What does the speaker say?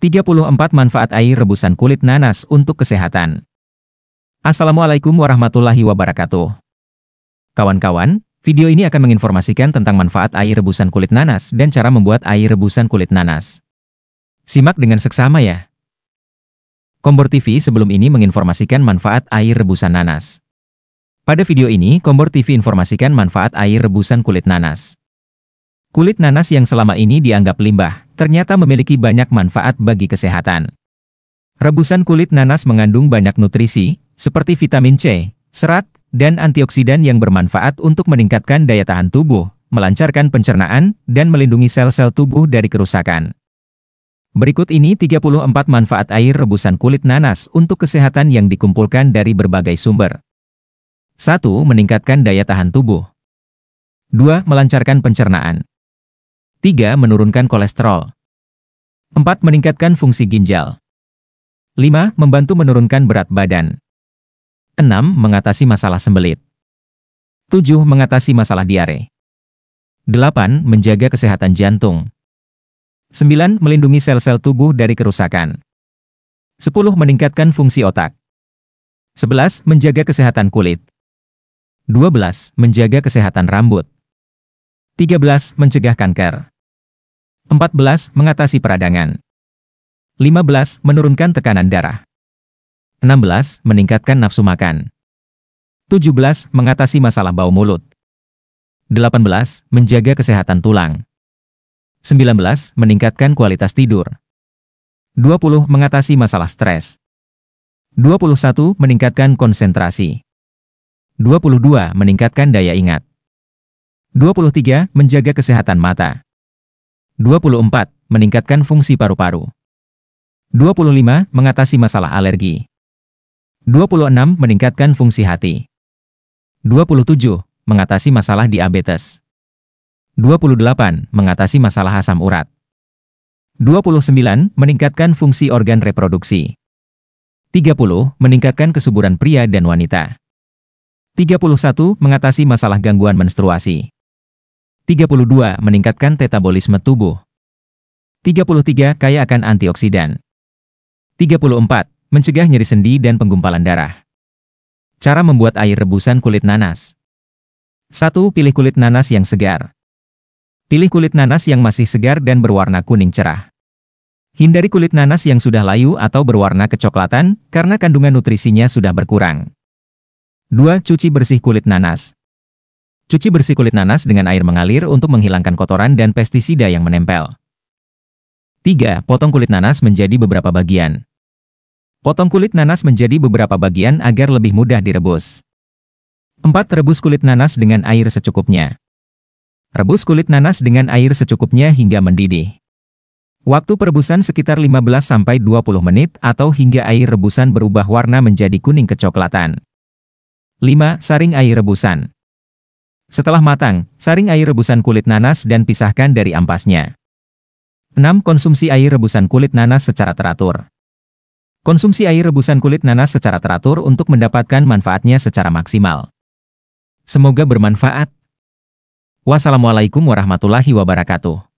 34 Manfaat Air Rebusan Kulit Nanas Untuk Kesehatan Assalamualaikum warahmatullahi wabarakatuh Kawan-kawan, video ini akan menginformasikan tentang manfaat air rebusan kulit nanas dan cara membuat air rebusan kulit nanas. Simak dengan seksama ya. Kombor TV sebelum ini menginformasikan manfaat air rebusan nanas. Pada video ini, Kombor TV informasikan manfaat air rebusan kulit nanas. Kulit nanas yang selama ini dianggap limbah, ternyata memiliki banyak manfaat bagi kesehatan. Rebusan kulit nanas mengandung banyak nutrisi, seperti vitamin C, serat, dan antioksidan yang bermanfaat untuk meningkatkan daya tahan tubuh, melancarkan pencernaan, dan melindungi sel-sel tubuh dari kerusakan. Berikut ini 34 manfaat air rebusan kulit nanas untuk kesehatan yang dikumpulkan dari berbagai sumber. 1. Meningkatkan daya tahan tubuh. 2. Melancarkan pencernaan. 3. Menurunkan kolesterol. 4. Meningkatkan fungsi ginjal. 5. Membantu menurunkan berat badan. 6. Mengatasi masalah sembelit. 7. Mengatasi masalah diare. 8. Menjaga kesehatan jantung. 9. Melindungi sel-sel tubuh dari kerusakan. 10. Meningkatkan fungsi otak. 11. Menjaga kesehatan kulit. 12. Menjaga kesehatan rambut. 13. Mencegah kanker. 14. Mengatasi peradangan. 15. Menurunkan tekanan darah. 16. Meningkatkan nafsu makan. 17. Mengatasi masalah bau mulut. 18. Menjaga kesehatan tulang. 19. Meningkatkan kualitas tidur. 20. Mengatasi masalah stres. 21. Meningkatkan konsentrasi. 22. Meningkatkan daya ingat. 23. Menjaga kesehatan mata. 24. Meningkatkan fungsi paru-paru. 25. Mengatasi masalah alergi. 26. Meningkatkan fungsi hati. 27. Mengatasi masalah diabetes. 28. Mengatasi masalah asam urat. 29. Meningkatkan fungsi organ reproduksi. 30. Meningkatkan kesuburan pria dan wanita. 31. Mengatasi masalah gangguan menstruasi. 32. Meningkatkan metabolisme tubuh. 33. Kaya akan antioksidan. 34. Mencegah nyeri sendi dan penggumpalan darah. Cara membuat air rebusan kulit nanas. 1. Pilih kulit nanas yang segar. Pilih kulit nanas yang masih segar dan berwarna kuning cerah. Hindari kulit nanas yang sudah layu atau berwarna kecoklatan, karena kandungan nutrisinya sudah berkurang. 2. Cuci bersih kulit nanas. Cuci bersih kulit nanas dengan air mengalir untuk menghilangkan kotoran dan pestisida yang menempel. 3. Potong kulit nanas menjadi beberapa bagian. Potong kulit nanas menjadi beberapa bagian agar lebih mudah direbus. 4. Rebus kulit nanas dengan air secukupnya. Rebus kulit nanas dengan air secukupnya hingga mendidih. Waktu perebusan sekitar 15-20 menit atau hingga air rebusan berubah warna menjadi kuning kecoklatan. 5. Saring air rebusan. Setelah matang, saring air rebusan kulit nanas dan pisahkan dari ampasnya. 6. Konsumsi air rebusan kulit nanas secara teratur. Konsumsi air rebusan kulit nanas secara teratur untuk mendapatkan manfaatnya secara maksimal. Semoga bermanfaat. Wassalamualaikum warahmatullahi wabarakatuh.